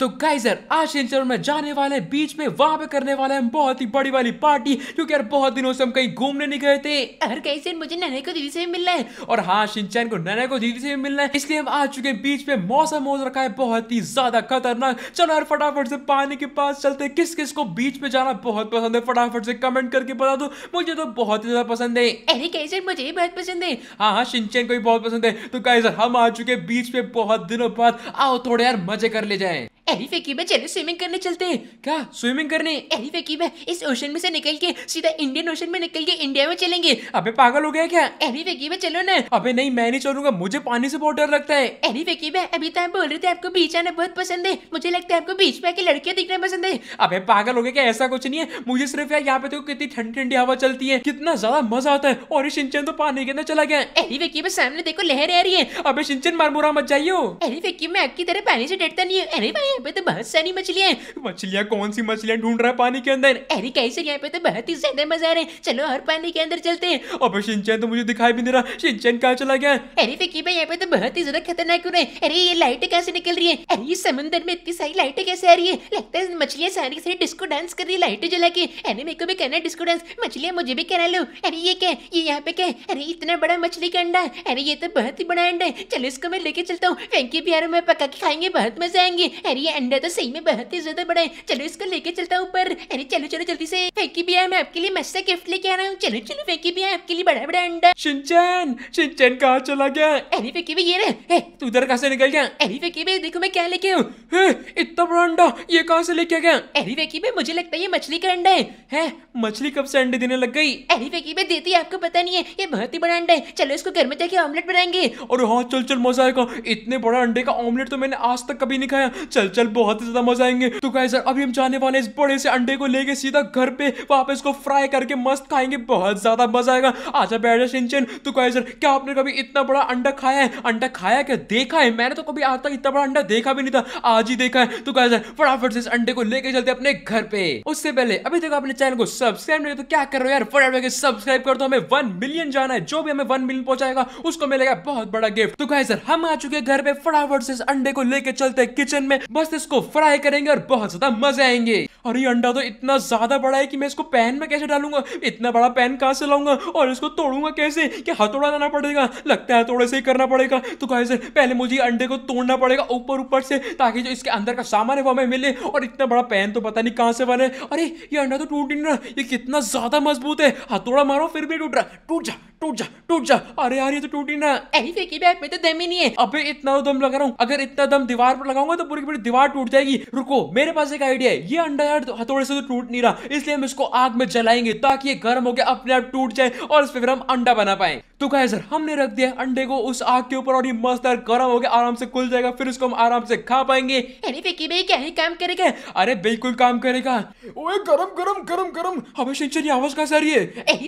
तो गाइजर आज इंटर में जाने वाले हैं बीच में वहां पे करने वाले हैं बहुत ही बड़ी वाली पार्टी क्योंकि यार बहुत दिनों से हम कहीं घूमने नहीं गए थे हर कहीं मुझे नने को दीदी से भी मिलना है और हाँ शिनचैन को नने को दीदी से भी मिलना है इसलिए हम आ चुके हैं बीच में मौसम हो रखा है बहुत ही ज्यादा खतरनाक चलो यार फटाफट से पानी के पास चलते किस किस को बीच में जाना बहुत पसंद है फटाफट से कमेंट करके बता दो मुझे तो बहुत ही ज्यादा पसंद है अरे कैसे मुझे भी बहुत पसंद है हाँ हाँ शिनचैन को भी बहुत पसंद है तो गाइज हम आ चुके बीच में बहुत दिनों बाद आओ थोड़े यार मजे कर ले जाए एरी फेकी में चले स्विमिंग करने चलते हैं क्या स्विमिंग करने एरी फेकी में इस ओशन में से निकल के सीधा इंडियन ओशन में निकल के इंडिया में चलेंगे अबे पागल हो गया क्या एरी फेकी में चलो ना अबे नहीं मैं नहीं चलूंगा मुझे पानी से बहुत डर लगता है एरी फेकी में अभी तो आप बोल रहे थे आपको बीच आना बहुत पसंद है मुझे लगता है आपको बीच में आके लड़कियां दिखना पसंद है अबे पागल हो गया क्या ऐसा कुछ नहीं है मुझे सिर्फ यार यहाँ पे तो कितनी ठंडी ठंडी हवा चलती है कितना ज्यादा मजा आता है और सिंचन तो पानी के अंदर चला गया एरी फेकी में सामने देखो लहर आ रही है अबे सिंचन मरमुरा मत जाइयो एरी फेकी में आपकी तरह पानी से डरता नहीं है अरे भाई यहाँ पे तो बहुत सारी मछलियाँ मछलियाँ कौन सी मछलियाँ ढूंढ रहा है पानी के अंदर अरे कैसे यहाँ पे तो बहुत ही ज्यादा मजा आ रहे हैं चलो और पानी के अंदर चलते हैं अब सिंचन तो मुझे दिखाई भी नहीं रहा सिंचन कहाँ चला गया अरे फिकी भाई यहाँ पे तो बहुत ही ज्यादा खतरनाक हो रहे हैं अरे ये लाइटें कैसे निकल रही है अरे ये समंदर में इतनी सारी लाइटें कैसे आ रही है लगता है मछलियाँ सारी सारी डिस्को डांस कर रही है लाइटें जला के अरे मेरे को भी कहना है डिस्को डांस मछलियाँ मुझे भी कहना लो अरे ये क्या ये यहाँ पे क्या अरे इतना बड़ा मछली का अंडा अरे ये तो बहुत ही बड़ा अंडा है चलो इसको मैं लेके चलता हूँ फैंकी भी यार मैं पका के खाएंगे बहुत मजा आएंगे अरे ये अंडा तो सही में बहुत ही ज्यादा बड़ा है चलो इसको लेके चलता हूँ ऊपर अरे चलो चलो जल्दी से फेंकी भी मैं आपके लिए मस्त गिफ्ट लेके आ रहा हूँ चलो चलो फेंकी भी आपके लिए बड़ा बड़ा अंडा सिंचन सिंचन कहा चला गया अरे फेंकी भी ये रहे तू उधर कहा से निकल गया अरे फेंकी भी देखो मैं क्या लेके आऊँ इतना बड़ा अंडा ये कहाँ से लेके गया अरे फेंकी भाई मुझे लगता है ये मछली का अंडा है, मछली कब से अंडे देने लग गई अरे फेंकी भाई देती है आपको पता नहीं है ये बहुत ही बड़ा अंडा है चलो इसको घर में जाके ऑमलेट बनाएंगे और हाँ चल चल मजा आएगा इतने बड़ा अंडे का ऑमलेट तो मैंने आज तक कभी नहीं खाया चल चल चल बहुत ही ज्यादा मजा आएंगे तो कहे सर अभी हम जाने वाले इस बड़े से अंडे को लेके सीधा घर पे वापस को फ्राई करके मस्त खाएंगे बहुत ज्यादा मजा आएगा आजा बैठ जा सिंचन तो कहे सर क्या आपने कभी इतना बड़ा अंडा खाया है अंडा खाया क्या देखा है मैंने तो कभी आज तक इतना बड़ा अंडा देखा भी नहीं था आज ही देखा है तो कहे सर फटाफट से इस अंडे को लेके चलते अपने घर पे उससे पहले अभी तक अपने चैनल को सब्सक्राइब नहीं तो क्या कर रहे हो यार फटाफट सब्सक्राइब कर दो हमें वन मिलियन जाना है जो भी हमें वन मिलियन पहुंचाएगा उसको मिलेगा बहुत बड़ा गिफ्ट तो कहे सर हम आ चुके घर पे फटाफट से इस अंडे को लेके चलते किचन में बस मस्त इसको फ्राई करेंगे और बहुत ज्यादा मजे आएंगे और ये अंडा तो इतना ज्यादा बड़ा है कि मैं इसको पैन में कैसे डालूंगा इतना बड़ा पैन कहाँ से लाऊंगा और इसको तोड़ूंगा कैसे कि हथौड़ा लाना पड़ेगा लगता है थोड़े से ही करना पड़ेगा तो कहा पहले मुझे अंडे को तोड़ना पड़ेगा ऊपर ऊपर से ताकि जो इसके अंदर का सामान है वो हमें मिले और इतना बड़ा पैन तो पता नहीं कहाँ से बने अरे ये अंडा तो टूट नहीं रहा ये कितना ज्यादा मजबूत है हथौड़ा मारो फिर भी टूट रहा टूट जा टूट जा टूट जा अरे यार ये तो टूटी ना ऐसी फेंकी बैग में तो दम ही नहीं है अबे इतना तो दम लगा रहा हूँ अगर इतना दम दीवार पर लगाऊंगा तो पूरी पूरी दीवार टूट जाएगी रुको मेरे पास एक आइडिया है ये अंडा यार तो हथौड़े से तो टूट नहीं रहा इसलिए हम इसको आग में जलाएंगे ताकि ये गर्म होकर अपने आप टूट जाए और इस पर हम अंडा बना पाए तो गाय सर हमने रख दिया अंडे को उस आग के ऊपर और ये मस्त यार गर्म हो गया आराम से खुल जाएगा फिर उसको हम आराम से खा पाएंगे अरे भाई क्या ही काम करेगा अरे बिल्कुल काम करेगा ओए गरम गरम गरम गरम हमें शिक्षण आवाज का सर ये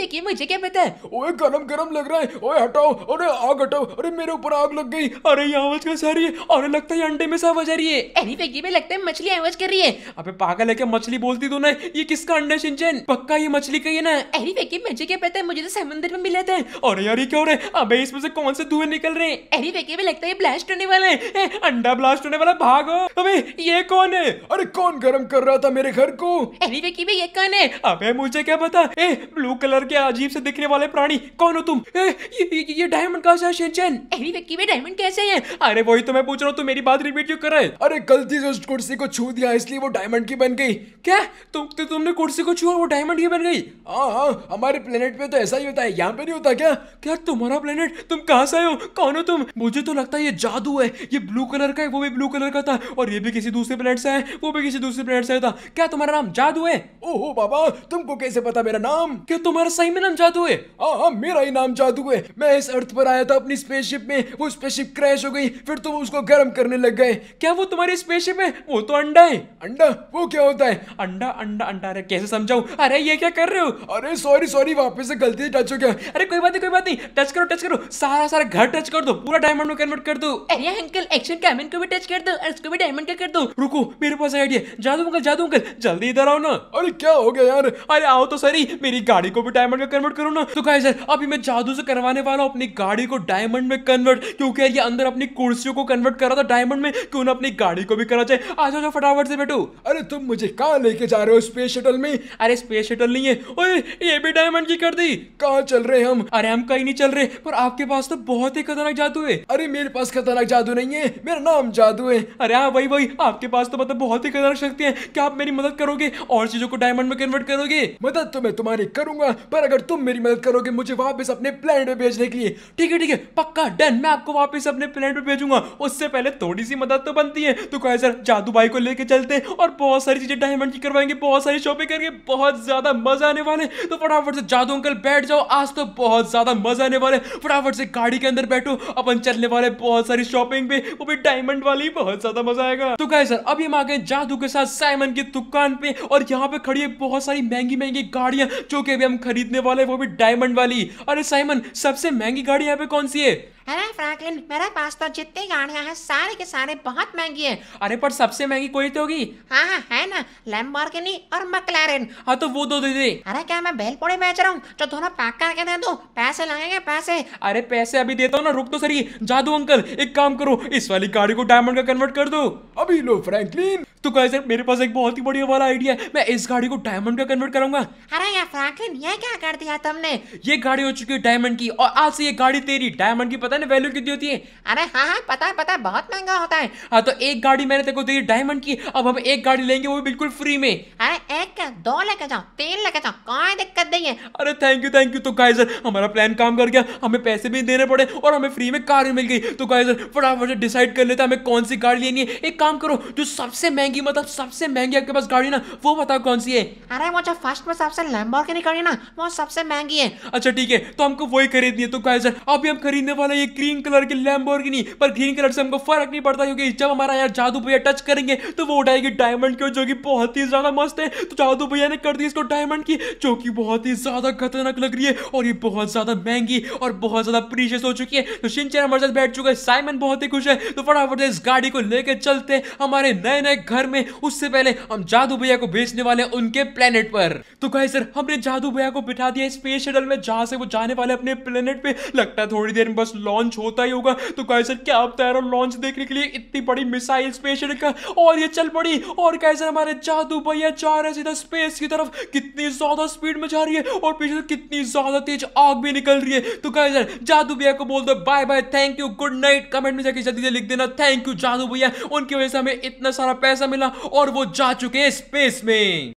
देखिए मुझे क्या पता है ओए गरम गरम लग रहा है ओए हटाओ अरे आग हटाओ अरे मेरे ऊपर आग लग गई अरे ये आवाज का सर ये अरे लगता है अंडे में सब आ रही है अरे फिकी भाई लगता है मछली आवाज कर रही है अबे पागल है क्या मछली बोलती तू तो ना ये किसका अंडा सिंचन पक्का ये मछली का ही ना अरे फिकी मुझे क्या पता है मुझे तो समंदर में मिला था अरे यार और क्यों क्या अबे इसमें से कौन से धुएं निकल रहे हैं अरे देखिए भी लगता है ब्लास्ट होने वाला है अंडा ब्लास्ट होने वाला भागो अबे ये कौन है अरे कौन गर्म कर रहा था मेरे घर को अरे देखिए भी ये कौन है अबे मुझे क्या पता ए ब्लू कलर के अजीब से दिखने वाले प्राणी कौन हो तुम ए, ये, ये डायमंड कहाँ से है अरे देखिए भाई डायमंड कैसे है अरे वही तो मैं पूछ रहा हूँ तुम मेरी बात रिपीट क्यों कर रहे अरे गलती से उस कुर्सी को छू दिया इसलिए वो डायमंड की बन गई क्या तुम तो, तुमने कुर्सी को छुआ वो डायमंड की बन गई हाँ हाँ हमारे प्लेनेट पे तो ऐसा ही होता है यहाँ पे नहीं होता क्या यार तुम्हारा प्लेनेट तुम कहा से आयो हो कौन हो तुम मुझे तो लगता है ये जादू है ये ब्लू कलर का है वो भी ब्लू कलर का था और ये भी किसी दूसरे प्लेनेट से है वो भी किसी दूसरे प्लेनेट से था क्या तुम्हारा नाम जादू है ओहो बाबा तुमको कैसे पता मेरा नाम क्या तुम्हारा सही में नाम जादू है हाँ हाँ मेरा ही नाम जादू है मैं इस अर्थ पर आया था अपनी स्पेसशिप में वो स्पेसशिप क्रैश हो गई फिर तुम तो उसको गर्म करने लग गए क्या वो तुम्हारी स्पेसशिप है वो तो अंडा है अंडा वो क्या होता है अंडा अंडा अंडा अरे कैसे समझाऊ अरे ये क्या कर रहे हो अरे सॉरी सॉरी वापस से गलती से टच हो गया अरे कोई बात नहीं कोई बात नहीं टच करो टच करो सारा सारा घर टच कर दो पूरा डायमंड में कन्वर्ट कर दो अरे अंकल एक्शन कैमन को भी टच कर दो और उसको भी डायमंड का कर दो रुको मेरे पास आइडिया जादू अंकल जादू अंकल जल्दी इधर आओ ना अरे क्या हो गया यार अरे आओ तो सही मेरी गाड़ी को भी डायमंड में कन्वर्ट करो ना तो गाइस यार अभी मैं जादू से करवाने वाला हूं अपनी गाड़ी को डायमंड में कन्वर्ट क्योंकि ये अंदर अपनी कुर्सियों को कन्वर्ट कर रहा था डायमंड में क्यों ना अपनी गाड़ी को भी करा जाए आ जाओ फटाफट से बैठो अरे तुम मुझे कहाँ लेके जा रहे हो स्पेस शटल में अरे स्पेस शटल नहीं है ओए ये भी डायमंड की कर दी कहाँ चल रहे हम अरे हम कहीं नहीं चल रहे पर आपके पास तो बहुत ही खतरनाक जादू है अरे मेरे पास खतरनाक जादू नहीं है मेरा नाम जादू है अरे हाँ वही वही आपके पास तो मतलब बहुत ही खतरनाक शक्ति है क्या आप मेरी मदद करोगे और चीजों को डायमंड में कन्वर्ट करोगे मदद तो मैं तुम्हारी करूंगा पर अगर तुम मेरी मदद करोगे मुझे वापस अपने प्लान में भेजने के लिए ठीक है ठीक है पक्का डन मैं आपको वापस अपने प्लान में भेजूंगा उससे पहले थोड़ी सी मदद तो बनती है तो कहे सर जादू भाई को लेके चलते और बहुत सारी चीजें डायमंड की करवाएंगे बहुत सारी शॉपिंग करेंगे बहुत ज्यादा मजा आने वाले तो फटाफट से जादू अंकल बैठ जाओ आज तो बहुत ज्यादा मजा आने वाला है फटाफट से गाड़ी के अंदर बैठो अपन चलने वाले बहुत सारी शॉपिंग पे वो भी डायमंड वाली बहुत ज्यादा मजा आएगा तो क्या सर अभी हम आ गए जादू के साथ साइमन की दुकान पे और यहाँ पे खड़ी है बहुत सारी महंगी महंगी गाड़ियां जो की अभी हम खरीदने वाले वो भी डायमंड वाली अरे साइमन सबसे महंगी गाड़ी यहाँ पे कौन सी है अरे फ्रैंकलिन मेरे पास तो जितनी गाड़ियां हैं सारे के सारे बहुत महंगी हैं अरे पर सबसे महंगी कोई तो होगी हाँ हाँ है ना लैम्बोर्गिनी और मकलारेन हाँ तो वो दो दे दे अरे क्या मैं पोड़े बेच रहा हूँ जो दोनों पैक करके दे दो पैसे लगेंगे पैसे अरे पैसे अभी देता हूँ ना रुक तो जा जादू अंकल एक काम करो इस वाली गाड़ी को डायमंड का कन्वर्ट कर दो अभी लो फ्रैंकलिन तो कहे सर मेरे पास एक बहुत ही बढ़िया वाला आइडिया है मैं इस गाड़ी को डायमंड का कन्वर्ट करूंगा अरे यार फ्रैंकलिन ये क्या कर दिया तुमने ये गाड़ी हो चुकी है डायमंड की और आज से ये गाड़ी तेरी डायमंड की पता मैंने वैल्यू कितनी होती है अरे हाँ हाँ पता है पता है बहुत महंगा होता है हाँ तो एक गाड़ी मैंने देखो दी डायमंड की अब हम एक गाड़ी लेंगे वो भी बिल्कुल फ्री में अरे एक क्या दो लेके जाओ तीन लेके जाओ कोई दिक्कत नहीं है अरे थैंक यू थैंक यू तो गाइजर हमारा प्लान काम कर गया हमें पैसे भी देने पड़े और हमें फ्री में कार मिल गई तो गाइजर फटाफट से डिसाइड कर लेते हमें कौन सी गाड़ी लेनी है एक काम करो जो सबसे महंगी मतलब सबसे महंगी आपके पास गाड़ी ना वो बताओ कौन सी है अरे वो जो फर्स्ट में सबसे लैम्बोर्गिनी गाड़ी ना वो सबसे महंगी है अच्छा ठीक है तो हमको वही खरीदनी है तो गाइजर अभी हम खरीदने वाले ये ग्रीन कलर की लैम्बोर्गिनी पर ग्रीन कलर से हमको फर्क नहीं पड़ता क्योंकि जब हमारा यार जादू भैया टच करेंगे तो वो उठाएगी डायमंड की जो कि बहुत ही ज्यादा मस्त है तो जादू भैया ने कर दी इसको डायमंड की जो कि बहुत ही ज्यादा खतरनाक लग रही है और ये बहुत ज्यादा महंगी और बहुत ज्यादा प्रीशियस हो चुकी है तो शिनचैन हमारे साथ बैठ चुका है साइमन बहुत ही खुश है तो फटाफट इस गाड़ी को लेकर चलते हमारे नए नए घर में उससे पहले हम जादू भैया को भेजने वाले उनके प्लेनेट पर तो कहे सर हमने जादू भैया को बिठा दिया स्पेस शटल में जहां से वो जाने वाले अपने प्लेनेट पे लगता है थोड़ी देर में बस लॉन्च लॉन्च होता ही होगा तो कैसर क्या आप तैयार हो लॉन्च देखने के लिए इतनी बड़ी मिसाइल स्पेस का और ये चल पड़ी और कैसर हमारे जादू भैया जा रहे सीधा स्पेस की तरफ कितनी ज्यादा स्पीड में जा रही है और पीछे से कितनी ज्यादा तेज आग भी निकल रही है तो कैसर जादू भैया को बोल दो bye bye thank you good night comment में जाके जल्दी से लिख देना थैंक यू जादू भैया उनकी वजह से हमें इतना सारा पैसा मिला और वो जा चुके हैं स्पेस में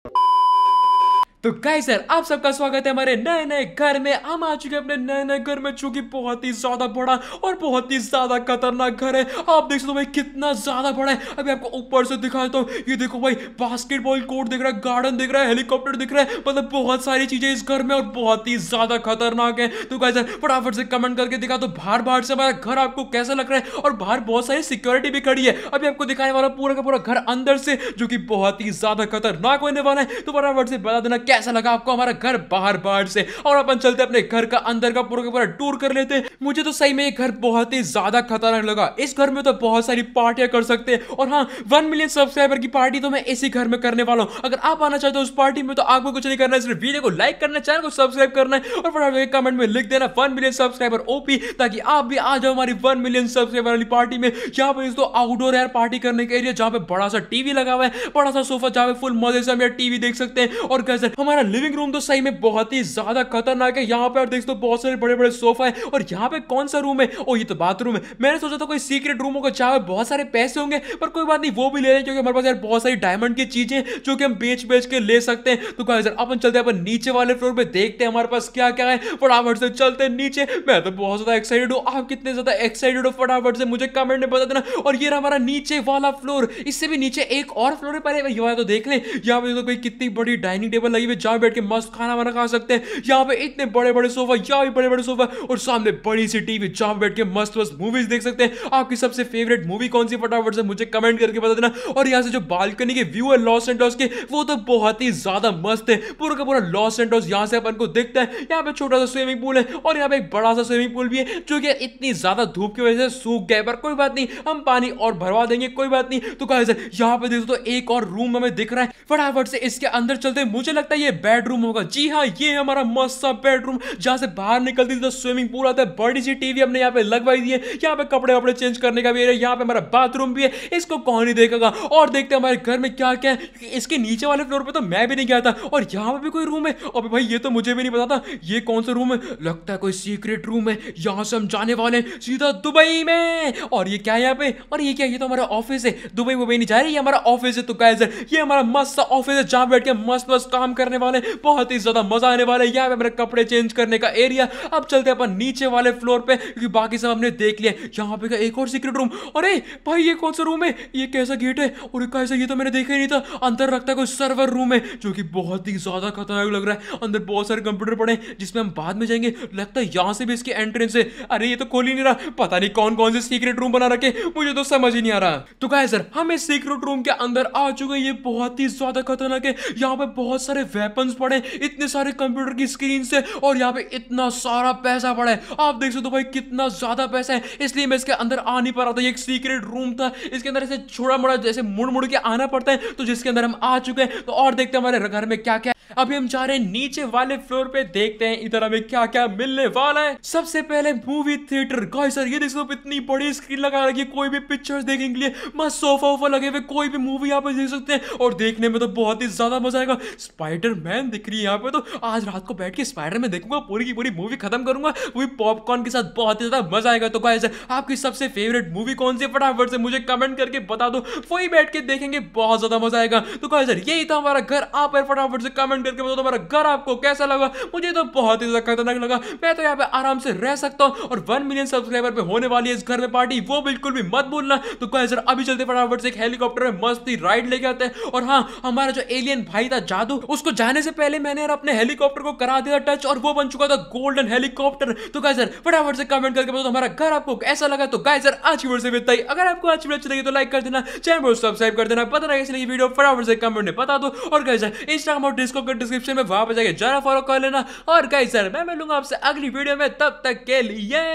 तो गाइस सर आप सबका स्वागत है हमारे नए नए घर में हम आ चुके हैं अपने नए नए घर में जो कि बहुत ही ज्यादा बड़ा और बहुत ही ज्यादा खतरनाक घर है आप देख सकते हो भाई कितना ज्यादा बड़ा है अभी आपको ऊपर से दिखा देता हूँ ये देखो भाई बास्केटबॉल कोर्ट दिख रहा है गार्डन दिख रहा है हेलीकॉप्टर दिख रहा है मतलब बहुत सारी चीजें इस घर में और बहुत ही ज्यादा खतरनाक है तो गाय सर फटाफट से कमेंट करके दिखा दो बाहर बाहर से हमारा घर आपको कैसा लग रहा है और बाहर बहुत सारी सिक्योरिटी भी खड़ी है अभी आपको दिखाने वाला पूरा का पूरा घर अंदर से जो कि बहुत ही ज्यादा खतरनाक होने वाला है तो फटाफट से बता देना कैसा लगा आपको हमारा घर बाहर बाहर से और अपन चलते अपने घर का अंदर का पूरा का पूरा टूर कर लेते हैं मुझे तो सही में ये घर बहुत ही ज्यादा खतरनाक लगा इस घर में तो बहुत सारी पार्टियां कर सकते हैं और हाँ वन मिलियन सब्सक्राइबर की पार्टी तो मैं इसी घर में करने वाला हूँ अगर आप आना चाहते हो उस पार्टी में तो आपको कुछ नहीं करना है सिर्फ वीडियो को लाइक करना चैनल को सब्सक्राइब करना है और फटाफट कमेंट में लिख देना वन मिलियन सब्सक्राइबर ओपी ताकि आप भी आ जाओ हमारी वन मिलियन सब्सक्राइबर वाली पार्टी में यहाँ पर दोस्तों आउटडोर एयर पार्टी करने का एरिया जहाँ पे बड़ा सा टीवी लगा हुआ है बड़ा सा सोफा जहाँ पे फुल मजे से हम यार टीवी देख सकते हैं और कैसे हमारा लिविंग रूम तो सही में बहुत ही ज्यादा खतरनाक है यहाँ पे और देख बहुत सारे बड़े बड़े सोफा है और यहाँ पे कौन सा रूम है ओ ये तो बाथरूम है मैंने सोचा था कोई सीक्रेट रूम होगा पे बहुत सारे पैसे होंगे पर कोई बात नहीं वो भी ले रहे क्योंकि हमारे पास यार बहुत सारी डायमंड की चीजें जो कि हम बेच बेच के ले सकते हैं तो सर अपन चलते अपन नीचे वाले फ्लोर पे देखते हैं हमारे पास क्या क्या है फटाफट से चलते हैं नीचे मैं तो बहुत ज्यादा एक्साइटेड हूँ आप कितने ज्यादा एक्साइटेड हो फटाफट से मुझे कमेंट में बता देना और ये हमारा नीचे वाला फ्लोर इससे भी नीचे एक और फ्लोर है पर तो देख लें यहाँ पे कोई कितनी बड़ी डाइनिंग टेबल लगी में जहाँ बैठ के मस्त खाना वाना खा सकते हैं यहाँ पे इतने बड़े बड़े सोफा यहाँ भी बड़े बड़े सोफा और सामने बड़ी सी टीवी जहाँ बैठ के मस्त मस्त मूवीज देख सकते हैं आपकी सबसे फेवरेट मूवी कौन सी फटाफट से मुझे कमेंट करके बता देना और यहाँ से जो बालकनी के व्यू है लॉस एंड के वो तो बहुत ही ज्यादा मस्त है पूरा का पूरा लॉस एंड लॉस यहाँ से अपन को दिखता है यहाँ पे छोटा सा स्विमिंग पूल है और यहाँ पे एक बड़ा सा स्विमिंग पूल भी है जो कि इतनी ज्यादा धूप की वजह से सूख गए पर कोई बात नहीं हम पानी और भरवा देंगे कोई बात नहीं तो कहा यहाँ पे देखो तो एक और रूम हमें दिख रहा है फटाफट से इसके अंदर चलते मुझे लगता है ये बेडरूम होगा जी हाँ ये हमारा मस्त सा बेडरूम जहाँ से बाहर निकलती थी तो स्विमिंग पूल आता है बड़ी सी टीवी हमने यहाँ पे लगवाई दी है यहाँ पे कपड़े वपड़े चेंज करने का भी है यहाँ पे हमारा बाथरूम भी है इसको कौन ही देखेगा और देखते हमारे घर में क्या क्या है इसके नीचे वाले फ्लोर पर तो मैं भी नहीं गया था और यहाँ पे भी कोई रूम है और भाई ये तो मुझे भी नहीं पता था ये कौन सा रूम है लगता है कोई सीक्रेट रूम है यहाँ से हम जाने वाले हैं सीधा दुबई में और ये क्या है यहाँ पे और ये क्या ये तो हमारा ऑफिस है दुबई वुबई नहीं जा रही ये हमारा ऑफिस है तो गाइस ये हमारा मस्त ऑफिस है जहाँ बैठ के मस्त मस्त काम कर करने वाले बहुत ही ज्यादा मजा आने वाला है यहाँ पे मेरा कपड़े चेंज करने का एरिया अब चलते अपन नीचे वाले फ्लोर पे क्योंकि बाकी सब हमने देख लिया यहाँ पे एक और सीक्रेट रूम अरे भाई ये कौन सा रूम है ये कैसा गेट है और कैसा ये तो मैंने देखा ही नहीं था अंदर रखता कोई सर्वर रूम है जो कि बहुत ही ज्यादा खतरनाक लग रहा है अंदर बहुत सारे कंप्यूटर पड़े हैं जिसमें हम बाद में जाएंगे लगता है यहाँ से भी इसकी एंट्रेंस है अरे ये तो खोल ही नहीं रहा पता नहीं कौन कौन से सीक्रेट रूम बना रखे मुझे तो समझ ही नहीं आ रहा तो गाय सर हम इस सीक्रेट रूम के अंदर आ चुके ये बहुत ही ज्यादा खतरनाक है यहाँ पे बहुत सारे वेपन्स पड़े इतने सारे कंप्यूटर की स्क्रीन से और यहाँ पे इतना सारा पैसा पड़ा है आप देख सकते हो भाई कितना ज्यादा पैसा है इसलिए मैं इसके अंदर आ नहीं पा रहा था एक सीक्रेट रूम था इसके अंदर ऐसे छोड़ा मोड़ा जैसे मुड़ मुड़ के आना पड़ता है तो जिसके अंदर हम आ चुके हैं तो और देखते हैं हमारे घर में क्या क्या अभी हम जा रहे हैं नीचे वाले फ्लोर पे देखते हैं इधर हमें क्या क्या मिलने वाला है सबसे पहले मूवी थिएटर गाइस सर ये देख सकते इतनी बड़ी स्क्रीन लगा रखी है कोई भी पिक्चर्स देखने के लिए मस्त सोफा वोफा लगे हुए कोई भी मूवी यहाँ पे देख सकते हैं और देखने में तो बहुत ही ज्यादा मजा आएगा स्पाइडर मैन दिख रही है यहाँ पे तो आज रात को बैठ के स्पाइडर मैन देखूंगा पूरी की पूरी मूवी खत्म करूंगा वही पॉपकॉर्न के साथ बहुत ही ज्यादा मजा आएगा तो गाइस आपकी सबसे फेवरेट मूवी कौन सी फटाफट से मुझे कमेंट करके बता दो वही बैठ के देखेंगे बहुत ज्यादा मजा आएगा तो गाइस यही था हमारा घर आप फटाफट से कमेंट कमेंट करके बताओ तुम्हारा घर आपको कैसा लगा मुझे तो बहुत ही ज़्यादा खतरनाक लगा मैं तो यहाँ पे आराम से रह सकता हूँ और वन मिलियन सब्सक्राइबर पे होने वाली है इस घर में पार्टी वो बिल्कुल भी मत भूलना तो कहा सर अभी चलते फटाफट से एक हेलीकॉप्टर में मस्ती राइड लेके आते हैं और हाँ हमारा जो एलियन भाई था जादू उसको जाने से पहले मैंने यार अपने हेलीकॉप्टर को करा दिया टच और वो बन चुका था गोल्डन हेलीकॉप्टर तो गाय सर फटाफट से कमेंट करके बताओ हमारा घर आपको कैसा लगा तो गाय सर आज की वीडियो से बिताई अगर आपको आज वीडियो अच्छी लगी तो लाइक कर देना चैनल को सब्सक्राइब कर देना पता नहीं कैसी लगी वीडियो फटाफट से कमेंट में बता दो और गाय सर इंस्टाग्राम और डिस्को होगा डिस्क्रिप्शन में वहां पर जाके जरा फॉलो कर लेना और कई सर मैं मिलूंगा आपसे अगली वीडियो में तब तक के लिए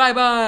बाय बाय